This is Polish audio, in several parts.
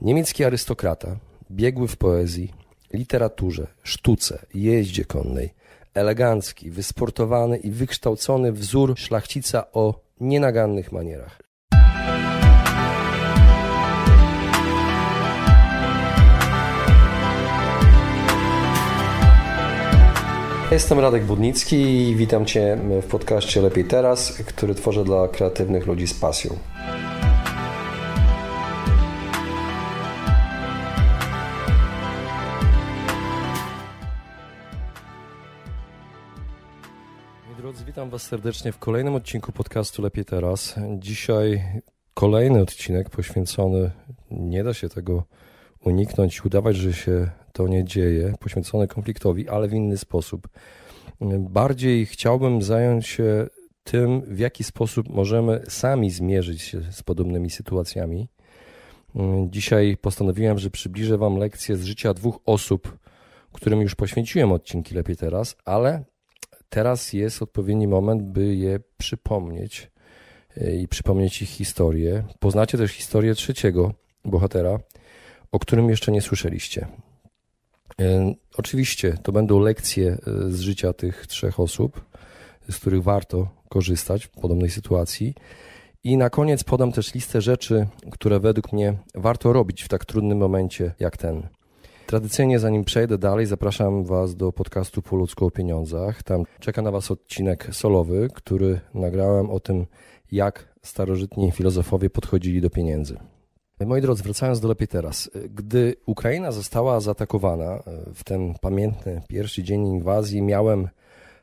Niemiecki arystokrata, biegły w poezji, literaturze, sztuce, jeździe konnej, elegancki, wysportowany i wykształcony wzór szlachcica o nienagannych manierach. Jestem Radek Budnicki i witam Cię w podcaście Lepiej Teraz, który tworzę dla kreatywnych ludzi z pasją. Witam Was serdecznie w kolejnym odcinku podcastu Lepiej Teraz. Dzisiaj kolejny odcinek poświęcony, nie da się tego uniknąć, udawać, że się to nie dzieje, poświęcony konfliktowi, ale w inny sposób. Bardziej chciałbym zająć się tym, w jaki sposób możemy sami zmierzyć się z podobnymi sytuacjami. Dzisiaj postanowiłem, że przybliżę Wam lekcję z życia dwóch osób, którym już poświęciłem odcinki Lepiej Teraz, ale Teraz jest odpowiedni moment, by je przypomnieć e, i przypomnieć ich historię. Poznacie też historię trzeciego bohatera, o którym jeszcze nie słyszeliście. E, oczywiście to będą lekcje e, z życia tych trzech osób, z których warto korzystać w podobnej sytuacji. I na koniec podam też listę rzeczy, które według mnie warto robić w tak trudnym momencie jak ten. Tradycyjnie, zanim przejdę dalej, zapraszam Was do podcastu Po ludzku o pieniądzach. Tam czeka na Was odcinek solowy, który nagrałem o tym, jak starożytni filozofowie podchodzili do pieniędzy. Moi drodzy, wracając do lepiej teraz. Gdy Ukraina została zaatakowana e, w ten pamiętny pierwszy dzień inwazji, miałem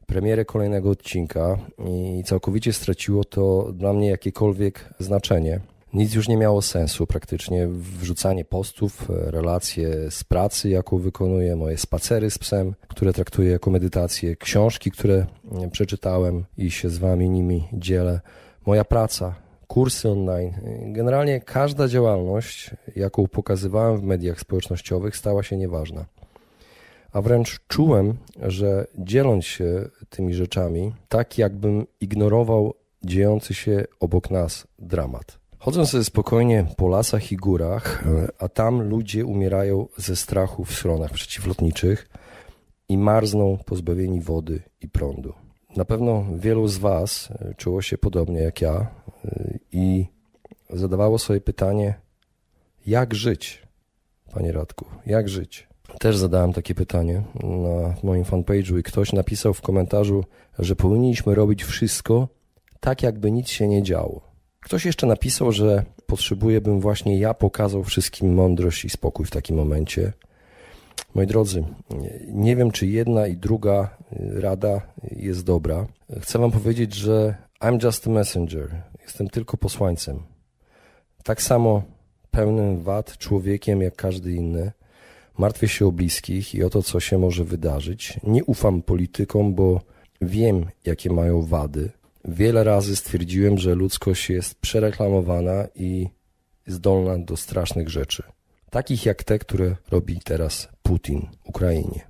premierę kolejnego odcinka i całkowicie straciło to dla mnie jakiekolwiek znaczenie nic już nie miało sensu praktycznie. Wrzucanie postów, e, relacje z pracy, jaką wykonuję, moje spacery z psem, które traktuję jako medytację, książki, które mm, przeczytałem i się z Wami nimi dzielę, moja praca, kursy online. Generalnie każda działalność, jaką pokazywałem w mediach społecznościowych, stała się nieważna. A wręcz czułem, że dzieląc się tymi rzeczami, tak jakbym ignorował dziejący się obok nas dramat. Chodzę sobie spokojnie po lasach i górach, a tam ludzie umierają ze strachu w schronach przeciwlotniczych i marzną pozbawieni wody i prądu. Na pewno wielu z Was czuło się podobnie jak ja y, i zadawało sobie pytanie, jak żyć, Panie Radku, jak żyć? Też zadałem takie pytanie na moim fanpage'u i ktoś napisał w komentarzu, że powinniśmy robić wszystko tak, jakby nic się nie działo. Ktoś jeszcze napisał, że potrzebuje, bym właśnie ja pokazał wszystkim mądrość i spokój w takim momencie. Moi drodzy, nie wiem, czy jedna i druga y, rada jest dobra. Chcę Wam powiedzieć, że I'm just a messenger. Jestem tylko posłańcem. Tak samo pełnym wad człowiekiem jak każdy inny. Martwię się o bliskich i o to, co się może wydarzyć. Nie ufam politykom, bo wiem, jakie mają wady. Wiele razy stwierdziłem, że ludzkość jest przereklamowana i zdolna do strasznych rzeczy. Takich jak te, które robi teraz Putin Ukrainie.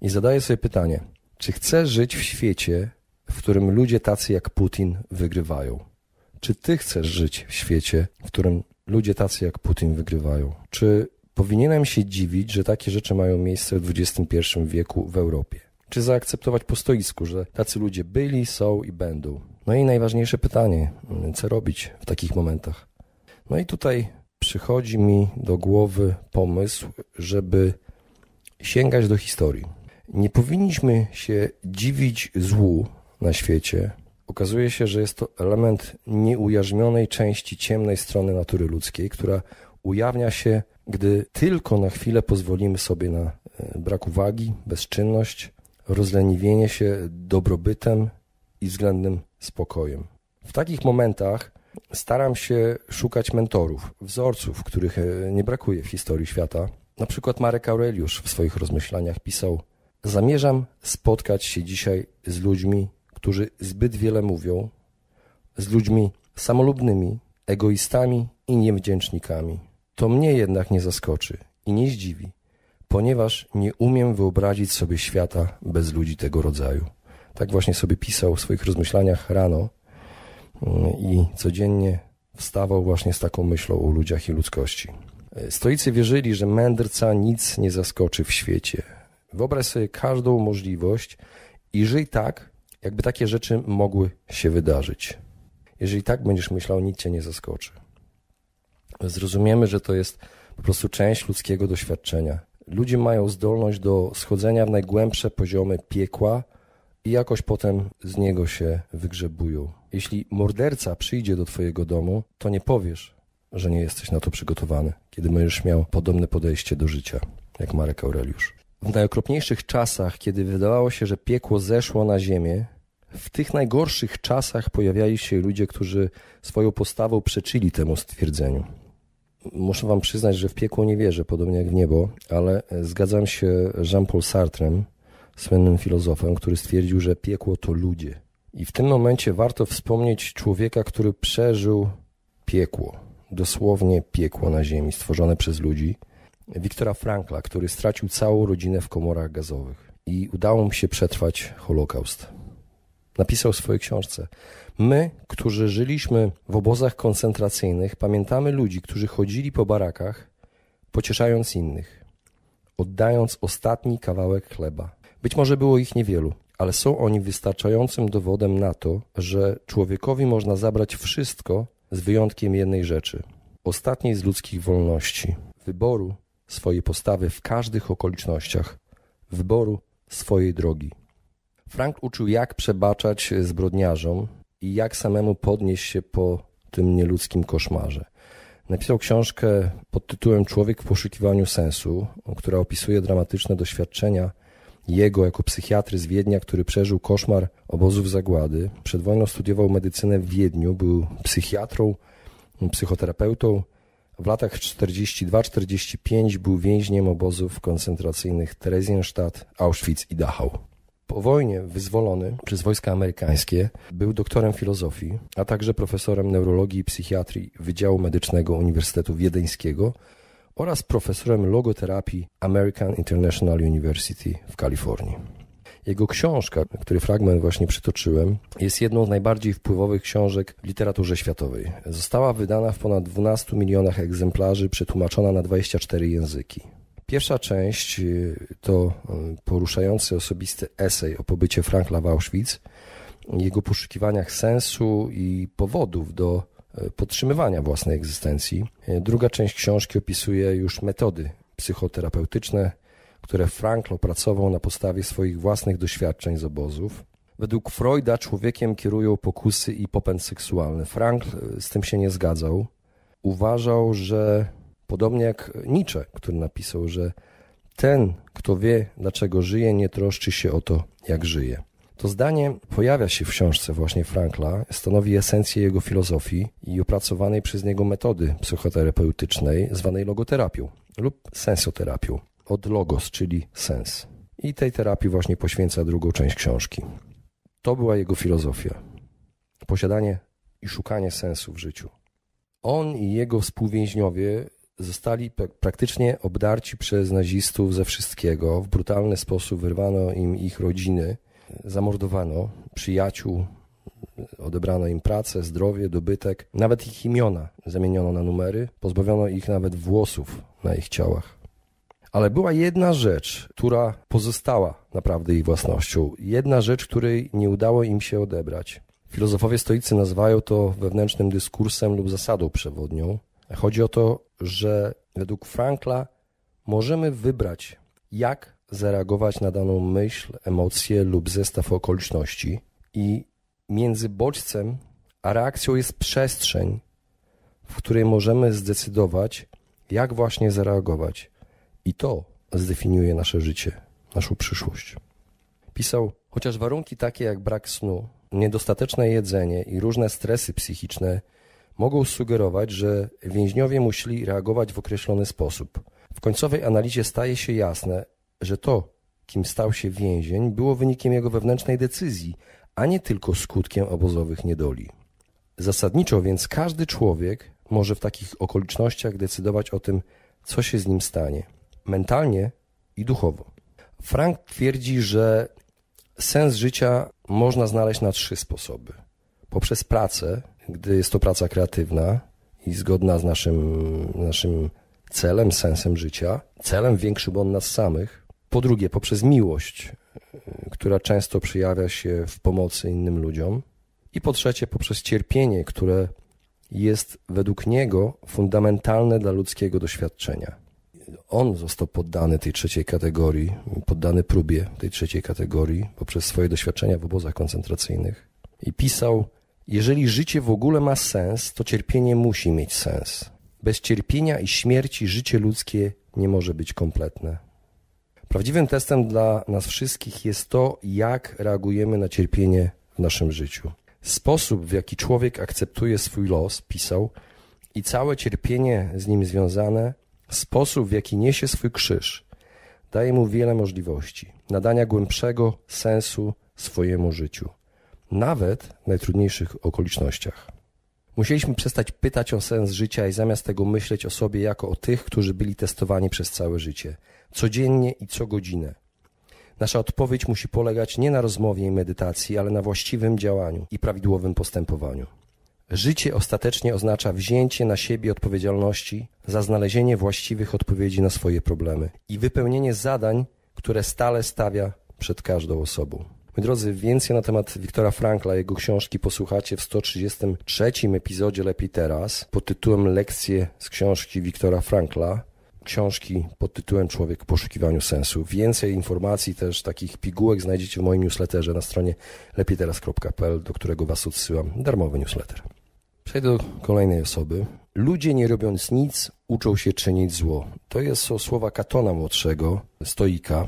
I zadaję sobie pytanie, czy chcę żyć w świecie, w którym ludzie tacy jak Putin wygrywają? Czy ty chcesz żyć w świecie, w którym ludzie tacy jak Putin wygrywają? Czy powinienem się dziwić, że takie rzeczy mają miejsce w XXI wieku w Europie? Czy zaakceptować po stoisku, że tacy ludzie byli, są i będą? No i najważniejsze pytanie, mm, co robić w takich momentach? No i tutaj przychodzi mi do głowy pomysł, żeby sięgać do historii. Nie powinniśmy się dziwić złu na świecie. Okazuje się, że jest to element nieujarzmionej części ciemnej strony natury ludzkiej, która ujawnia się, gdy tylko na chwilę pozwolimy sobie na e, brak uwagi, bezczynność, rozleniwienie się dobrobytem i względnym spokojem. W takich momentach staram się szukać mentorów, wzorców, których e, nie brakuje w historii świata. Na przykład Marek Aureliusz w swoich rozmyślaniach pisał: Zamierzam spotkać się dzisiaj z ludźmi, którzy zbyt wiele mówią, z ludźmi samolubnymi, egoistami i niewdzięcznikami. To mnie jednak nie zaskoczy i nie zdziwi, ponieważ nie umiem wyobrazić sobie świata bez ludzi tego rodzaju. Tak właśnie sobie pisał w swoich rozmyślaniach rano mm, i codziennie wstawał właśnie z taką myślą o ludziach i ludzkości. E, stoicy wierzyli, że mędrca nic nie zaskoczy w świecie. Wyobraź sobie każdą możliwość i żyj tak, jakby takie rzeczy mogły się wydarzyć. Jeżeli tak będziesz myślał, nic cię nie zaskoczy. Zrozumiemy, że to jest po prostu część ludzkiego doświadczenia. Ludzie mają zdolność do schodzenia w najgłębsze poziomy piekła, i jakoś potem z niego się wygrzebują. Jeśli morderca przyjdzie do twojego domu, to nie powiesz, że nie jesteś na to przygotowany, kiedy będziesz miał podobne podejście do życia, jak Marek Aureliusz. W najokropniejszych czasach, kiedy wydawało się, że piekło zeszło na ziemię, w tych najgorszych czasach pojawiali się ludzie, którzy swoją postawą przeczyli temu stwierdzeniu. Muszę wam przyznać, że w piekło nie wierzę, podobnie jak w niebo, ale zgadzam się z Jean-Paul Sartrem, słynnym filozofem, który stwierdził, że piekło to ludzie. I w tym momencie warto wspomnieć człowieka, który przeżył piekło, dosłownie piekło na ziemi stworzone przez ludzi, Wiktora Frankla, który stracił całą rodzinę w komorach gazowych i udało mu się przetrwać Holokaust. Napisał w swojej książce: My, którzy żyliśmy w obozach koncentracyjnych, pamiętamy ludzi, którzy chodzili po barakach, pocieszając innych, oddając ostatni kawałek chleba. Być może było ich niewielu, ale są oni wystarczającym dowodem na to, że człowiekowi można zabrać wszystko z wyjątkiem jednej rzeczy ostatniej z ludzkich wolności wyboru swojej postawy w każdych okolicznościach, wyboru swojej drogi. Frank uczył, jak przebaczać zbrodniarzom i jak samemu podnieść się po tym nieludzkim koszmarze. Napisał książkę pod tytułem Człowiek w poszukiwaniu sensu, która opisuje dramatyczne doświadczenia jego jako psychiatry z Wiednia, który przeżył koszmar obozów zagłady. Przed wojną studiował medycynę w Wiedniu, był psychiatrą, psychoterapeutą. W latach 42-45 był więźniem obozów koncentracyjnych Theresienstadt, Auschwitz i Dachau. Po wojnie wyzwolony przez wojska amerykańskie był doktorem filozofii, a także profesorem neurologii i psychiatrii Wydziału Medycznego Uniwersytetu Wiedeńskiego oraz profesorem logoterapii American International University w Kalifornii. Jego książka, który fragment właśnie przytoczyłem, jest jedną z najbardziej wpływowych książek w literaturze światowej. Została wydana w ponad 12 milionach egzemplarzy, przetłumaczona na 24 języki. Pierwsza część y, to y, poruszający osobisty esej o pobycie Frankla w Auschwitz, jego poszukiwaniach sensu i powodów do E, podtrzymywania własnej egzystencji. E, druga część książki opisuje już metody psychoterapeutyczne, które Frankl opracował na podstawie swoich własnych doświadczeń z obozów. Według Freuda człowiekiem kierują pokusy i popęd seksualny. Frankl e, z tym się nie zgadzał. Uważał, że podobnie jak Nietzsche, który napisał, że ten, kto wie, dlaczego żyje, nie troszczy się o to, jak żyje. To zdanie pojawia się w książce właśnie Frankla, stanowi esencję jego filozofii i opracowanej przez niego metody psychoterapeutycznej zwanej logoterapią lub sensoterapią. Od logos, czyli sens. I tej terapii właśnie poświęca drugą część książki. To była jego filozofia. Posiadanie i szukanie sensu w życiu. On i jego współwięźniowie zostali praktycznie obdarci przez nazistów ze wszystkiego. W brutalny sposób wyrwano im ich rodziny, zamordowano przyjaciół, odebrano im pracę, zdrowie, dobytek, nawet ich imiona zamieniono na numery, pozbawiono ich nawet włosów na ich ciałach. Ale była jedna rzecz, która pozostała naprawdę ich własnością, jedna rzecz, której nie udało im się odebrać. Filozofowie stoicy nazywają to wewnętrznym dyskursem lub zasadą przewodnią. Chodzi o to, że według Frankla możemy wybrać, jak zareagować na daną myśl, emocję lub zestaw okoliczności i między bodźcem a reakcją jest przestrzeń, w której możemy zdecydować, jak właśnie zareagować. I to zdefiniuje nasze życie, naszą przyszłość. Pisał, chociaż warunki takie jak brak snu, niedostateczne jedzenie i różne stresy psychiczne mogą sugerować, że więźniowie musieli reagować w określony sposób. W końcowej analizie staje się jasne, że to, kim stał się więzień, było wynikiem jego wewnętrznej decyzji, a nie tylko skutkiem obozowych niedoli. Zasadniczo więc każdy człowiek może w takich okolicznościach decydować o tym, co się z nim stanie, mentalnie i duchowo. Frank twierdzi, że sens życia można znaleźć na trzy sposoby. Poprzez pracę, gdy jest to praca kreatywna i zgodna z naszym, naszym celem, sensem życia, celem większym od nas samych, po drugie, poprzez miłość, która często przejawia się w pomocy innym ludziom. I po trzecie, poprzez cierpienie, które jest według niego fundamentalne dla ludzkiego doświadczenia. On został poddany tej trzeciej kategorii, poddany próbie tej trzeciej kategorii poprzez swoje doświadczenia w obozach koncentracyjnych i pisał: Jeżeli życie w ogóle ma sens, to cierpienie musi mieć sens. Bez cierpienia i śmierci życie ludzkie nie może być kompletne. Prawdziwym testem dla nas wszystkich jest to, jak reagujemy na cierpienie w naszym życiu. Sposób, w jaki człowiek akceptuje swój los, pisał, i całe cierpienie z nim związane, sposób, w jaki niesie swój krzyż, daje mu wiele możliwości nadania głębszego sensu swojemu życiu, nawet w najtrudniejszych okolicznościach. Musieliśmy przestać pytać o sens życia i zamiast tego myśleć o sobie jako o tych, którzy byli testowani przez całe życie – codziennie i co godzinę. Nasza odpowiedź musi polegać nie na rozmowie i medytacji, ale na właściwym działaniu i prawidłowym postępowaniu. Życie ostatecznie oznacza wzięcie na siebie odpowiedzialności za znalezienie właściwych odpowiedzi na swoje problemy i wypełnienie zadań, które stale stawia przed każdą osobą. Moi drodzy, więcej na temat Wiktora Frankla, jego książki posłuchacie w 133 epizodzie Lepiej Teraz pod tytułem Lekcje z książki Wiktora Frankla książki pod tytułem Człowiek w poszukiwaniu sensu. Więcej informacji też takich pigułek znajdziecie w moim newsletterze na stronie lepiejteraz.pl, do którego Was odsyłam. Darmowy newsletter. Przejdę do kolejnej osoby. Ludzie nie robiąc nic, uczą się czynić zło. To jest są słowa Katona młodszego, stoika,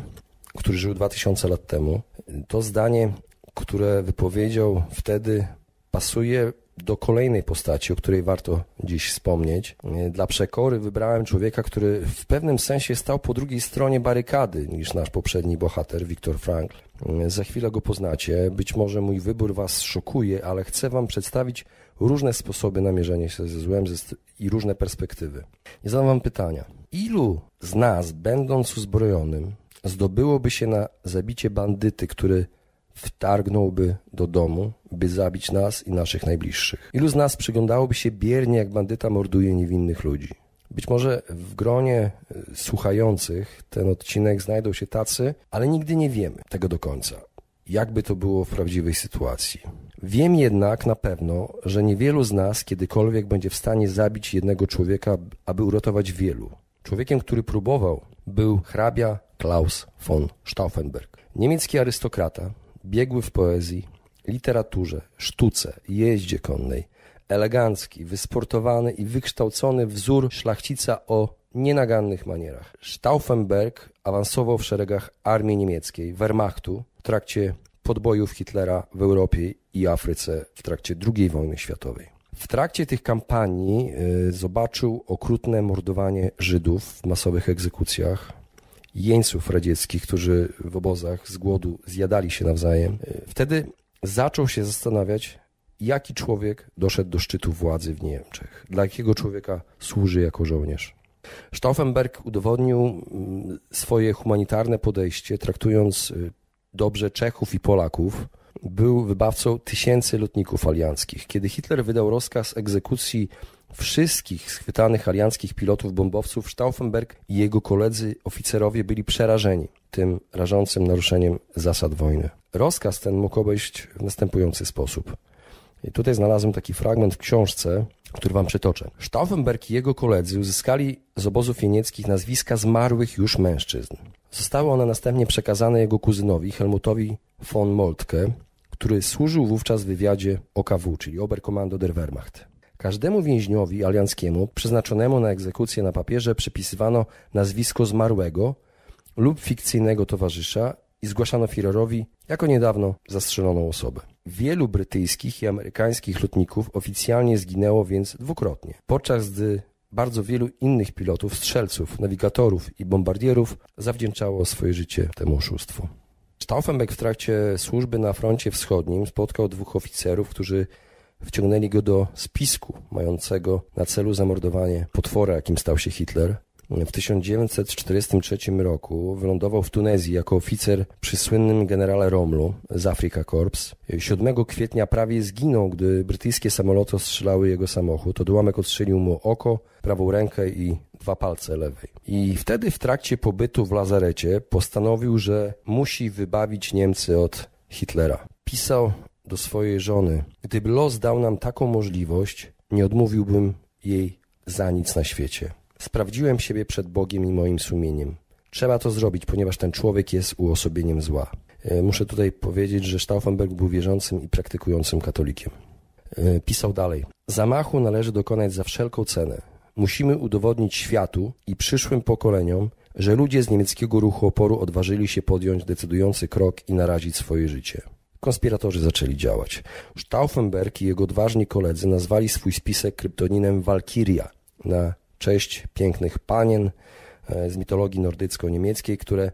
który żył 2000 lat temu. To zdanie, które wypowiedział wtedy, pasuje do kolejnej postaci, o której warto dziś wspomnieć. Dla przekory wybrałem człowieka, który w pewnym sensie stał po drugiej stronie barykady niż nasz poprzedni bohater, Viktor Frankl. Za chwilę go poznacie. Być może mój wybór Was szokuje, ale chcę Wam przedstawić różne sposoby namierzenia się ze złem i różne perspektywy. I zadam Wam pytania. Ilu z nas, będąc uzbrojonym, zdobyłoby się na zabicie bandyty, który wtargnąłby do domu by zabić nas i naszych najbliższych. Ilu z nas przyglądałoby się biernie, jak bandyta morduje niewinnych ludzi? Być może w gronie e, słuchających ten odcinek znajdą się tacy, ale nigdy nie wiemy tego do końca, jakby to było w prawdziwej sytuacji. Wiem jednak na pewno, że niewielu z nas kiedykolwiek będzie w stanie zabić jednego człowieka, aby uratować wielu. Człowiekiem, który próbował, był hrabia Klaus von Stauffenberg. Niemiecki arystokrata, biegły w poezji, literaturze, sztuce, jeździe konnej. Elegancki, wysportowany i wykształcony wzór szlachcica o nienagannych manierach. Stauffenberg awansował w szeregach armii niemieckiej, Wehrmachtu, w trakcie podbojów Hitlera w Europie i Afryce w trakcie II wojny światowej. W trakcie tych kampanii y, zobaczył okrutne mordowanie Żydów w masowych egzekucjach, jeńców radzieckich, którzy w obozach z głodu zjadali się nawzajem. Y, wtedy zaczął się zastanawiać, jaki człowiek doszedł do szczytu władzy w Niemczech, dla jakiego człowieka służy jako żołnierz. Stauffenberg udowodnił mm, swoje humanitarne podejście, traktując y, dobrze Czechów i Polaków. Był wybawcą tysięcy lotników alianckich. Kiedy Hitler wydał rozkaz egzekucji wszystkich schwytanych alianckich pilotów bombowców, Stauffenberg i jego koledzy oficerowie byli przerażeni tym rażącym naruszeniem zasad wojny. Rozkaz ten mógł obejść w następujący sposób. I tutaj znalazłem taki fragment w książce, który wam przytoczę. Stauffenberg i jego koledzy uzyskali z obozów jenieckich nazwiska zmarłych już mężczyzn. Zostały one następnie przekazane jego kuzynowi, Helmutowi von Moltke, który służył wówczas w wywiadzie OKW, czyli Oberkommando der Wehrmacht. Każdemu więźniowi alianckiemu przeznaczonemu na egzekucję na papierze przypisywano nazwisko zmarłego lub fikcyjnego towarzysza i zgłaszano Firerowi jako niedawno zastrzeloną osobę. Wielu brytyjskich i amerykańskich lotników oficjalnie zginęło więc dwukrotnie, podczas gdy bardzo wielu innych pilotów, strzelców, nawigatorów i bombardierów zawdzięczało swoje życie temu oszustwu. Stauffenbeck w trakcie służby na froncie wschodnim spotkał dwóch oficerów, którzy wciągnęli go do spisku mającego na celu zamordowanie potwora, jakim stał się Hitler. W 1943 roku wylądował w Tunezji jako oficer przy słynnym generale Romlu z Afrika Korps. 7 kwietnia prawie zginął, gdy brytyjskie samoloty ostrzelały jego samochód. Odłamek odstrzelił mu oko, prawą rękę i dwa palce lewej. I wtedy w trakcie pobytu w lazarecie postanowił, że musi wybawić Niemcy od Hitlera. Pisał do swojej żony: Gdyby los dał nam taką możliwość, nie odmówiłbym jej za nic na świecie. Sprawdziłem siebie przed Bogiem i moim sumieniem. Trzeba to zrobić, ponieważ ten człowiek jest uosobieniem zła. E, muszę tutaj powiedzieć, że Stauffenberg był wierzącym i praktykującym katolikiem. E, pisał dalej. Zamachu należy dokonać za wszelką cenę. Musimy udowodnić światu i przyszłym pokoleniom, że ludzie z niemieckiego ruchu oporu odważyli się podjąć decydujący krok i narazić swoje życie. Konspiratorzy zaczęli działać. Stauffenberg i jego odważni koledzy nazwali swój spisek kryptoninem Walkiria na cześć pięknych panien e, z mitologii nordycko-niemieckiej, które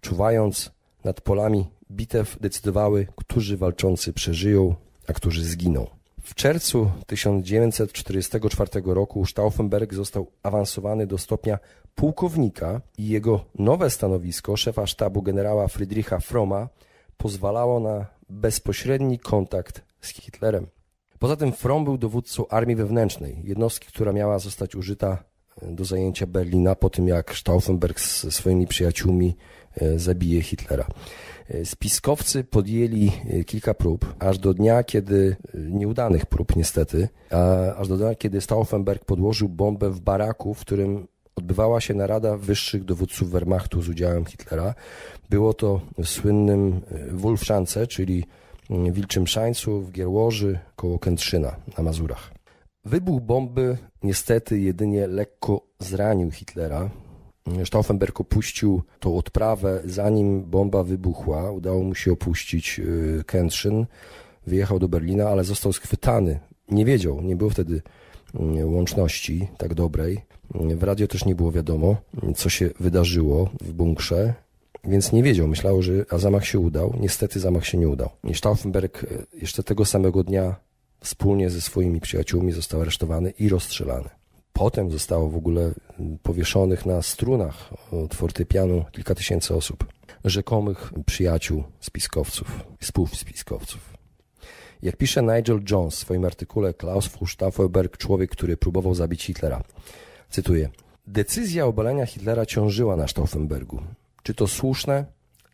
czuwając nad polami bitew decydowały, którzy walczący przeżyją, a którzy zginą. W czerwcu 1944 roku Stauffenberg został awansowany do stopnia pułkownika i jego nowe stanowisko szefa sztabu generała Friedricha Froma pozwalało na bezpośredni kontakt z Hitlerem. Poza tym Fromm był dowódcą armii wewnętrznej, jednostki, która miała zostać użyta e, do zajęcia Berlina po tym, jak Stauffenberg ze swoimi przyjaciółmi e, zabije Hitlera. E, spiskowcy podjęli kilka prób, aż do dnia, kiedy, nieudanych prób niestety, aż do dnia, kiedy Stauffenberg podłożył bombę w baraku, w którym odbywała się narada wyższych dowódców Wehrmachtu z udziałem Hitlera. Było to w słynnym Wulfszance, czyli Wilczym Szańcu, w Gierłoży, koło Kętrzyna na Mazurach. Wybuch bomby niestety jedynie lekko zranił Hitlera. Stauffenberg opuścił tą odprawę zanim bomba wybuchła. Udało mu się opuścić y, Kętrzyn, wyjechał do Berlina, ale został schwytany. Nie wiedział, nie było wtedy y, łączności tak dobrej. W radio też nie było wiadomo, co się wydarzyło w bunkrze więc nie wiedział. Myślało, że a zamach się udał. Niestety zamach się nie udał. Stauffenberg e, jeszcze tego samego dnia wspólnie ze swoimi przyjaciółmi został aresztowany i rozstrzelany. Potem zostało w ogóle powieszonych na strunach od fortepianu kilka tysięcy osób, rzekomych przyjaciół spiskowców, współspiskowców. Jak pisze Nigel Jones w swoim artykule Klaus Stauffenberg, człowiek, który próbował zabić Hitlera, cytuję, Decyzja obalenia Hitlera ciążyła na Stauffenbergu. Czy to słuszne?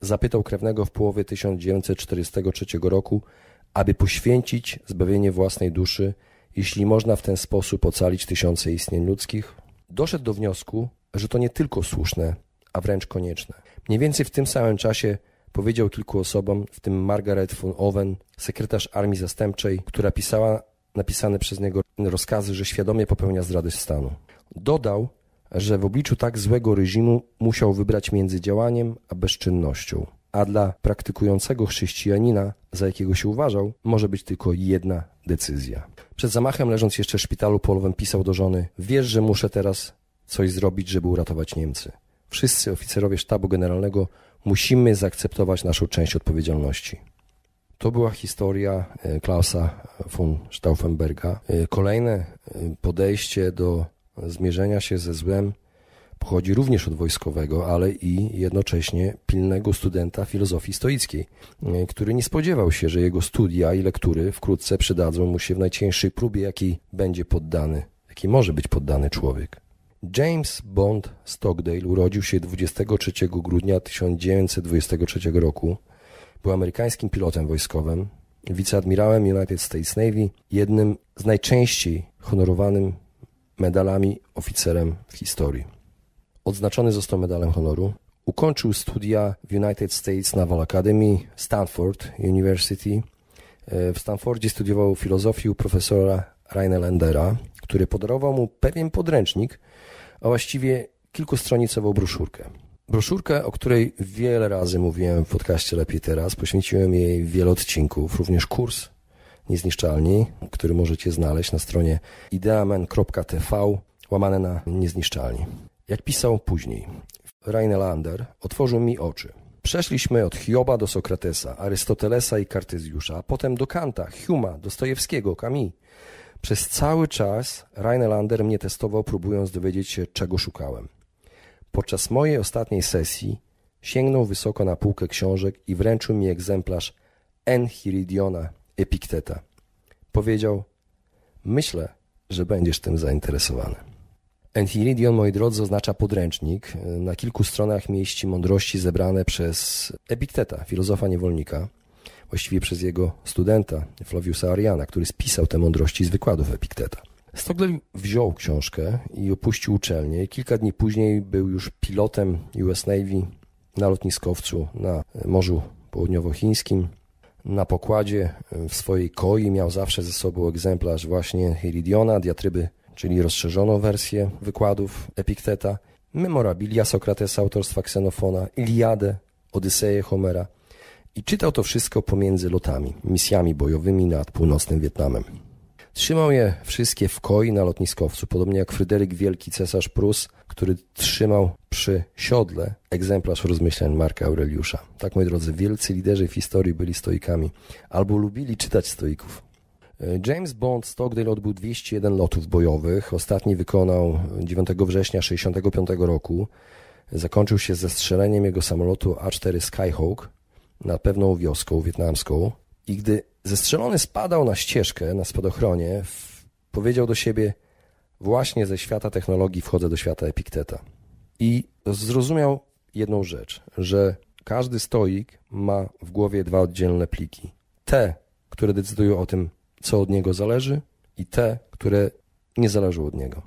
Zapytał krewnego w połowie 1943 roku, aby poświęcić zbawienie własnej duszy, jeśli można w ten sposób ocalić tysiące istnień ludzkich. Doszedł do wniosku, że to nie tylko słuszne, a wręcz konieczne. Mniej więcej w tym samym czasie powiedział kilku osobom, w tym Margaret von Owen, sekretarz armii zastępczej, która pisała napisane przez niego rozkazy, że świadomie popełnia zdrady stanu. Dodał, że w obliczu tak złego reżimu musiał wybrać między działaniem a bezczynnością. A dla praktykującego chrześcijanina, za jakiego się uważał, może być tylko jedna decyzja. Przed zamachem, leżąc jeszcze w szpitalu polowym, pisał do żony: Wiesz, że muszę teraz coś zrobić, żeby uratować Niemcy. Wszyscy oficerowie sztabu generalnego musimy zaakceptować naszą część odpowiedzialności. To była historia e, Klausa von Stauffenberga. E, kolejne e, podejście do zmierzenia się ze złem pochodzi również od wojskowego, ale i jednocześnie pilnego studenta filozofii stoickiej, e, który nie spodziewał się, że jego studia i lektury wkrótce przydadzą mu się w najcięższej próbie, jakiej będzie poddany, jakiej może być poddany człowiek. James Bond Stockdale urodził się 23 grudnia 1923 roku. Był amerykańskim pilotem wojskowym, wiceadmirałem United States Navy, jednym z najczęściej honorowanym medalami oficerem w historii. Odznaczony został medalem honoru. Ukończył studia w United States Naval Academy, Stanford University. E, w Stanfordzie studiował filozofię u profesora Rheinlandera, który podarował mu pewien podręcznik, a właściwie kilkustronicową broszurkę. Broszurkę, o której wiele razy mówiłem w podcaście Lepiej Teraz, poświęciłem jej wiele odcinków, również kurs Niezniszczalni, który możecie znaleźć na stronie ideamen.tv łamane na Niezniszczalni. Jak pisał później, Lander otworzył mi oczy. Przeszliśmy od Hioba do Sokratesa, Arystotelesa i Kartezjusza, a potem do Kanta, Huma, Dostojewskiego, Kami. Przez cały czas Lander mnie testował, próbując dowiedzieć się, czego szukałem. Podczas mojej ostatniej sesji sięgnął wysoko na półkę książek i wręczył mi egzemplarz Enchiridiona Epikteta. Powiedział, myślę, że będziesz tym zainteresowany. Enchiridion, moi drodzy, oznacza podręcznik. Na kilku stronach mieści mądrości zebrane przez Epikteta, filozofa niewolnika, właściwie przez jego studenta, Flaviusa Ariana, który spisał te mądrości z wykładów Epikteta. Stogdell wziął książkę i opuścił uczelnię. Kilka dni później był już pilotem US Navy na lotniskowcu na Morzu Południowochińskim. Na pokładzie e, w swojej koi miał zawsze ze sobą egzemplarz właśnie Helidiona, diatryby, czyli rozszerzoną wersję wykładów Epikteta, memorabilia Sokratesa autorstwa Ksenofona, Iliadę, Odyseję Homera i czytał to wszystko pomiędzy lotami, misjami bojowymi nad północnym Wietnamem. Trzymał je wszystkie w koi na lotniskowcu, podobnie jak Fryderyk Wielki, cesarz Prus, który trzymał przy siodle egzemplarz rozmyślań Marka Aureliusza. Tak, moi drodzy, wielcy liderzy w historii byli stoikami albo lubili czytać stoików. E, James Bond Stockdale odbył 201 lotów bojowych. Ostatni wykonał 9 września 1965 roku. Zakończył się zestrzeleniem jego samolotu A4 Skyhawk nad pewną wioską wietnamską. I gdy zestrzelony spadał na ścieżkę na spadochronie, powiedział do siebie – właśnie ze świata technologii wchodzę do świata Epikteta. I zrozumiał jedną rzecz, że każdy stoik ma w głowie dwa oddzielne pliki. Te, które decydują o tym, co od niego zależy i te, które nie zależą od niego.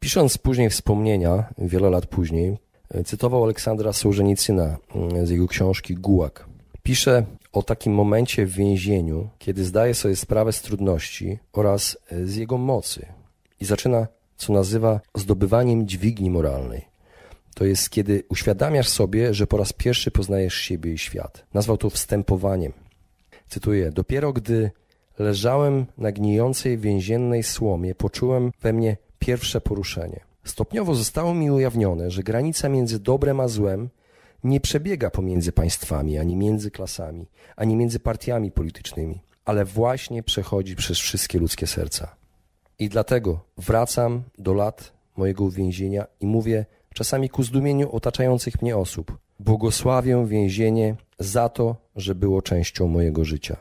Pisząc później wspomnienia, wiele lat później, cytował Aleksandra Sołżenicyna mm, z jego książki Gułak. Pisze o takim momencie w więzieniu, kiedy zdaje sobie sprawę z trudności oraz z jego mocy, i zaczyna, co nazywa, zdobywaniem dźwigni moralnej. To jest kiedy uświadamiasz sobie, że po raz pierwszy poznajesz siebie i świat. Nazwał to wstępowaniem. Cytuję: Dopiero gdy leżałem na gnijącej więziennej słomie, poczułem we mnie pierwsze poruszenie. Stopniowo zostało mi ujawnione, że granica między dobrem a złem nie przebiega pomiędzy państwami, ani między klasami, ani między partiami politycznymi, ale właśnie przechodzi przez wszystkie ludzkie serca. I dlatego wracam do lat mojego uwięzienia i mówię czasami ku zdumieniu otaczających mnie osób: Błogosławię więzienie za to, że było częścią mojego życia.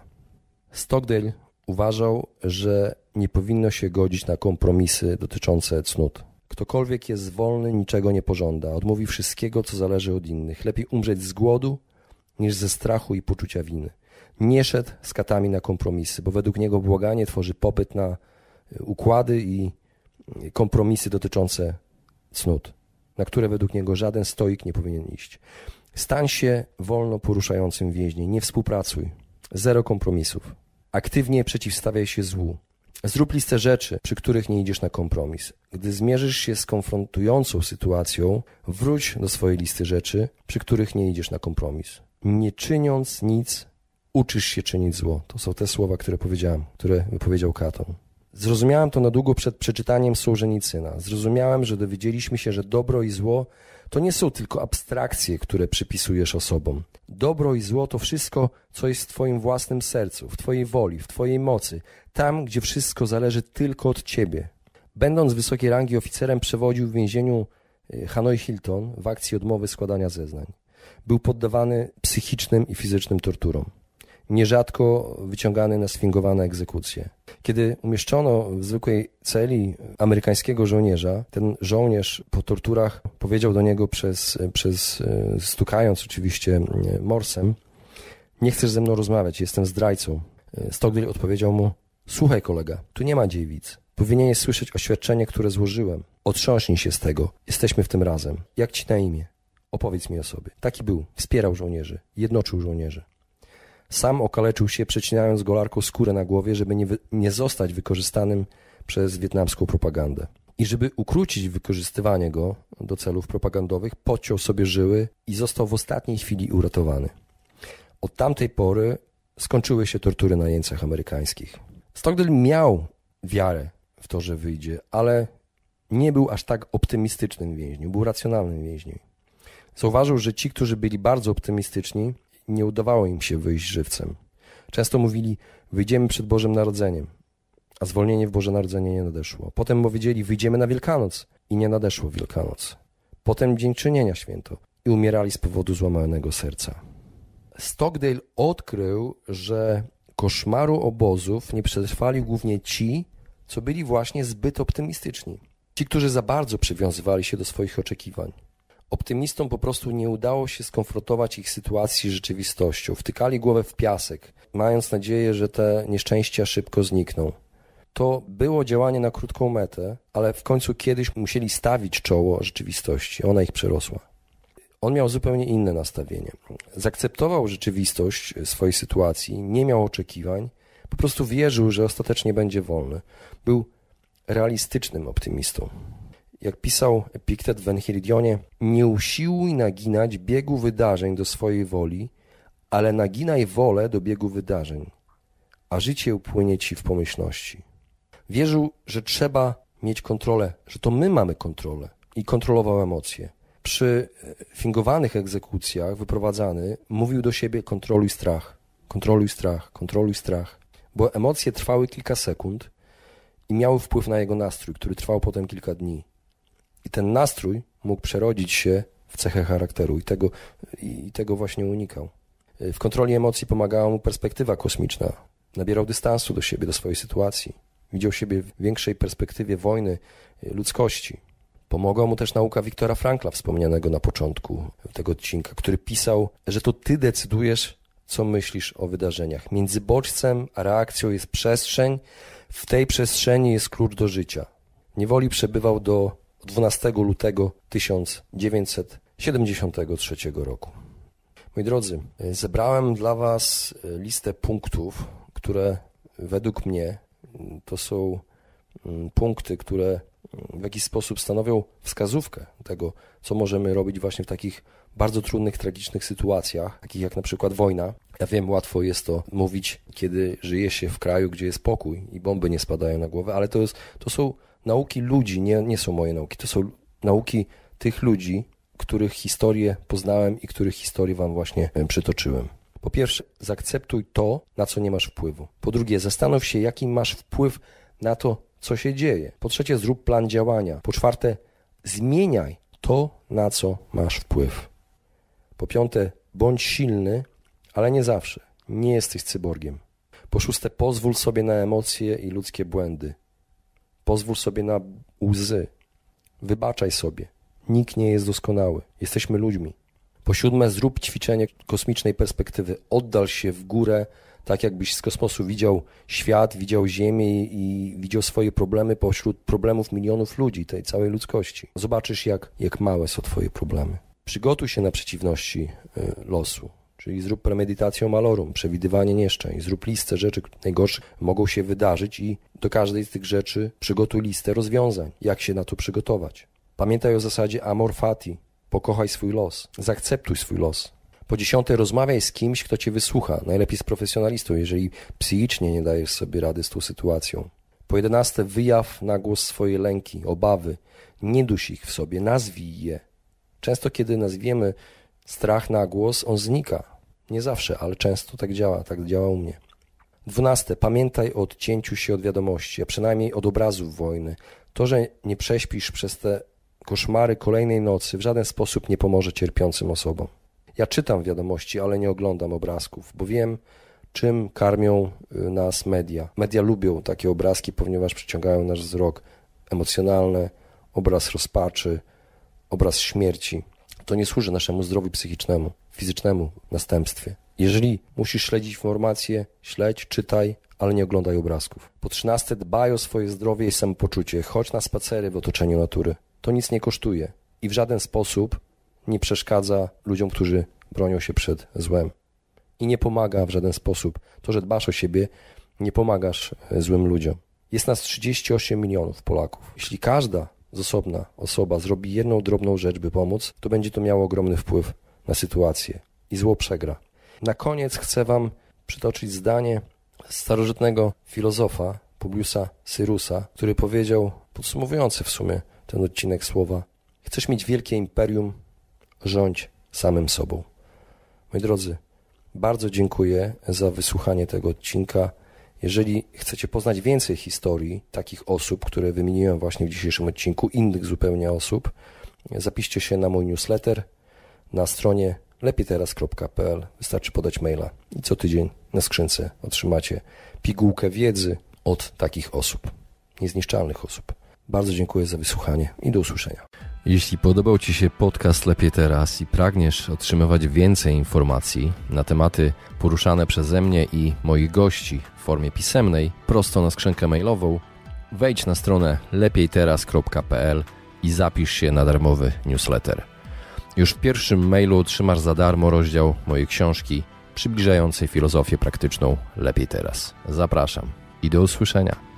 Stockdale uważał, że nie powinno się godzić na kompromisy dotyczące cnót. Ktokolwiek jest wolny, niczego nie pożąda, odmówi wszystkiego, co zależy od innych. Lepiej umrzeć z głodu niż ze strachu i poczucia winy. Nie szedł z katami na kompromisy, bo według niego błaganie tworzy popyt na układy i kompromisy dotyczące cnót, na które według niego żaden stoik nie powinien iść. Stań się wolno poruszającym więźniem, nie współpracuj, zero kompromisów. Aktywnie przeciwstawiaj się złu. Zrób listę rzeczy, przy których nie idziesz na kompromis. Gdy zmierzysz się z konfrontującą sytuacją, wróć do swojej listy rzeczy, przy których nie idziesz na kompromis. Nie czyniąc nic, uczysz się czynić zło. To są te słowa, które powiedziałem, które wypowiedział Katon. Zrozumiałem to na długo przed przeczytaniem Sołżenicyna. Zrozumiałem, że dowiedzieliśmy się, że dobro i zło to nie są tylko abstrakcje, które przypisujesz osobom. Dobro i zło to wszystko, co jest w Twoim własnym sercu, w Twojej woli, w Twojej mocy, tam, gdzie wszystko zależy tylko od Ciebie. Będąc wysokiej rangi oficerem, przewodził w więzieniu y, Hanoi Hilton w akcji odmowy składania zeznań. Był poddawany psychicznym i fizycznym torturom nierzadko wyciągany na sfingowane egzekucje. Kiedy umieszczono w zwykłej celi amerykańskiego żołnierza, ten żołnierz po torturach powiedział do niego przez, przez e, stukając oczywiście e, morsem, nie chcesz ze mną rozmawiać, jestem zdrajcą. E, Stogdale odpowiedział mu, słuchaj kolega, tu nie ma dziewic. Powinieneś słyszeć oświadczenie, które złożyłem. Otrząśnij się z tego, jesteśmy w tym razem. Jak ci na imię? Opowiedz mi o sobie. Taki był, wspierał żołnierzy, jednoczył żołnierzy. Sam okaleczył się, przecinając golarką skórę na głowie, żeby nie, nie zostać wykorzystanym przez wietnamską propagandę. I żeby ukrócić wykorzystywanie go do celów propagandowych, podciął sobie żyły i został w ostatniej chwili uratowany. Od tamtej pory skończyły się tortury na jeńcach amerykańskich. Stockdale miał wiarę w to, że wyjdzie, ale nie był aż tak optymistycznym więźniem, był racjonalnym więźniem. Zauważył, że ci, którzy byli bardzo optymistyczni, nie udawało im się wyjść żywcem. Często mówili, wyjdziemy przed Bożym Narodzeniem, a zwolnienie w Boże Narodzenie nie nadeszło. Potem powiedzieli, wyjdziemy na Wielkanoc i nie nadeszło Wielkanoc. Potem Dzień Czynienia Święto i umierali z powodu złamanego serca. Stockdale odkrył, że koszmaru obozów nie przetrwali głównie ci, co byli właśnie zbyt optymistyczni. Ci, którzy za bardzo przywiązywali się do swoich oczekiwań. Optymistom po prostu nie udało się skonfrontować ich sytuacji z rzeczywistością. Wtykali głowę w piasek, mając nadzieję, że te nieszczęścia szybko znikną. To było działanie na krótką metę, ale w końcu kiedyś musieli stawić czoło rzeczywistości. Ona ich przerosła. On miał zupełnie inne nastawienie. Zakceptował rzeczywistość swojej sytuacji, nie miał oczekiwań, po prostu wierzył, że ostatecznie będzie wolny. Był realistycznym optymistą. Jak pisał Epiktet w Enchiridionie, nie usiłuj naginać biegu wydarzeń do swojej woli, ale naginaj wolę do biegu wydarzeń, a życie upłynie ci w pomyślności. Wierzył, że trzeba mieć kontrolę, że to my mamy kontrolę i kontrolował emocje. Przy e, fingowanych egzekucjach wyprowadzany mówił do siebie kontroluj strach, kontroluj strach, kontroluj strach, bo emocje trwały kilka sekund i miały wpływ na jego nastrój, który trwał potem kilka dni. I ten nastrój mógł przerodzić się w cechę charakteru i tego, i tego właśnie unikał. W kontroli emocji pomagała mu perspektywa kosmiczna. Nabierał dystansu do siebie, do swojej sytuacji. Widział siebie w większej perspektywie wojny y, ludzkości. Pomogła mu też nauka Wiktora Frankla, wspomnianego na początku tego odcinka, który pisał, że to ty decydujesz, co myślisz o wydarzeniach. Między bodźcem a reakcją jest przestrzeń, w tej przestrzeni jest klucz do życia. Niewoli przebywał do 12 lutego 1973 roku. Moi drodzy, e, zebrałem dla Was e, listę punktów, które według mnie mm, to są mm, punkty, które mm, w jakiś sposób stanowią wskazówkę tego, co możemy robić właśnie w takich bardzo trudnych, tragicznych sytuacjach, takich jak na przykład wojna. Ja wiem, łatwo jest to mówić, kiedy żyje się w kraju, gdzie jest pokój i bomby nie spadają na głowę, ale to, jest, to są nauki ludzi nie, nie są moje nauki, to są nauki tych ludzi, których historię poznałem i których historię Wam właśnie przytoczyłem. Po pierwsze, zaakceptuj to, na co nie masz wpływu. Po drugie, zastanów się, jaki masz wpływ na to, co się dzieje. Po trzecie, zrób plan działania. Po czwarte, zmieniaj to, na co masz wpływ. Po piąte, bądź silny, ale nie zawsze. Nie jesteś cyborgiem. Po szóste, pozwól sobie na emocje i ludzkie błędy. Pozwól sobie na łzy. Wybaczaj sobie. Nikt nie jest doskonały. Jesteśmy ludźmi. Po siódme, zrób ćwiczenie kosmicznej perspektywy. Oddal się w górę, tak jakbyś z kosmosu widział świat, widział Ziemię i widział swoje problemy pośród problemów milionów ludzi, tej całej ludzkości. Zobaczysz, jak, jak małe są Twoje problemy. Przygotuj się na przeciwności y, losu. Czyli zrób premedytacją malorum, przewidywanie nieszczęść, zrób listę rzeczy które najgorsze mogą się wydarzyć i do każdej z tych rzeczy przygotuj listę rozwiązań, jak się na to przygotować. Pamiętaj o zasadzie amor fati, pokochaj swój los, zaakceptuj swój los. Po dziesiąte, rozmawiaj z kimś, kto cię wysłucha, najlepiej z profesjonalistą, jeżeli psychicznie nie dajesz sobie rady z tą sytuacją. Po jedenaste, wyjaw na głos swoje lęki, obawy, nie duś ich w sobie, nazwij je. Często, kiedy nazwiemy strach na głos, on znika, nie zawsze, ale często tak działa, tak działa u mnie. Dwunaste, pamiętaj o odcięciu się od wiadomości, a przynajmniej od obrazów wojny. To, że nie prześpisz przez te koszmary kolejnej nocy w żaden sposób nie pomoże cierpiącym osobom. Ja czytam wiadomości, ale nie oglądam obrazków, bo wiem, czym karmią y, nas media. Media lubią takie obrazki, ponieważ przyciągają nasz wzrok. emocjonalny. obraz rozpaczy, obraz śmierci. To nie służy naszemu zdrowiu psychicznemu fizycznemu następstwie. Jeżeli musisz śledzić informacje, śledź, czytaj, ale nie oglądaj obrazków. Po trzynaste, dbaj o swoje zdrowie i samopoczucie. Chodź na spacery w otoczeniu natury. To nic nie kosztuje i w żaden sposób nie przeszkadza ludziom, którzy bronią się przed złem. I nie pomaga w żaden sposób. To, że dbasz o siebie, nie pomagasz e, złym ludziom. Jest nas 38 milionów Polaków. Jeśli każda z osobna osoba zrobi jedną drobną rzecz, by pomóc, to będzie to miało ogromny wpływ na sytuację i zło przegra. Na koniec chcę Wam przytoczyć zdanie starożytnego filozofa Publiusa Syrusa, który powiedział, podsumowujący w sumie ten odcinek słowa: Chcesz mieć wielkie imperium? Rządź samym sobą. Moi drodzy, bardzo dziękuję za wysłuchanie tego odcinka. Jeżeli chcecie poznać więcej historii takich osób, które wymieniłem właśnie w dzisiejszym odcinku, innych zupełnie osób, zapiszcie się na mój newsletter na stronie lepiejteraz.pl. Wystarczy podać maila i co tydzień na skrzynce otrzymacie pigułkę wiedzy od takich osób, niezniszczalnych osób. Bardzo dziękuję za wysłuchanie i do usłyszenia. Jeśli podobał Ci się podcast Lepiej Teraz i pragniesz otrzymywać więcej informacji na tematy poruszane przeze mnie i moich gości w formie pisemnej, prosto na skrzynkę mailową, wejdź na stronę lepiejteraz.pl i zapisz się na darmowy newsletter. Już w pierwszym mailu otrzymasz za darmo rozdział mojej książki przybliżającej filozofię praktyczną lepiej teraz. Zapraszam i do usłyszenia.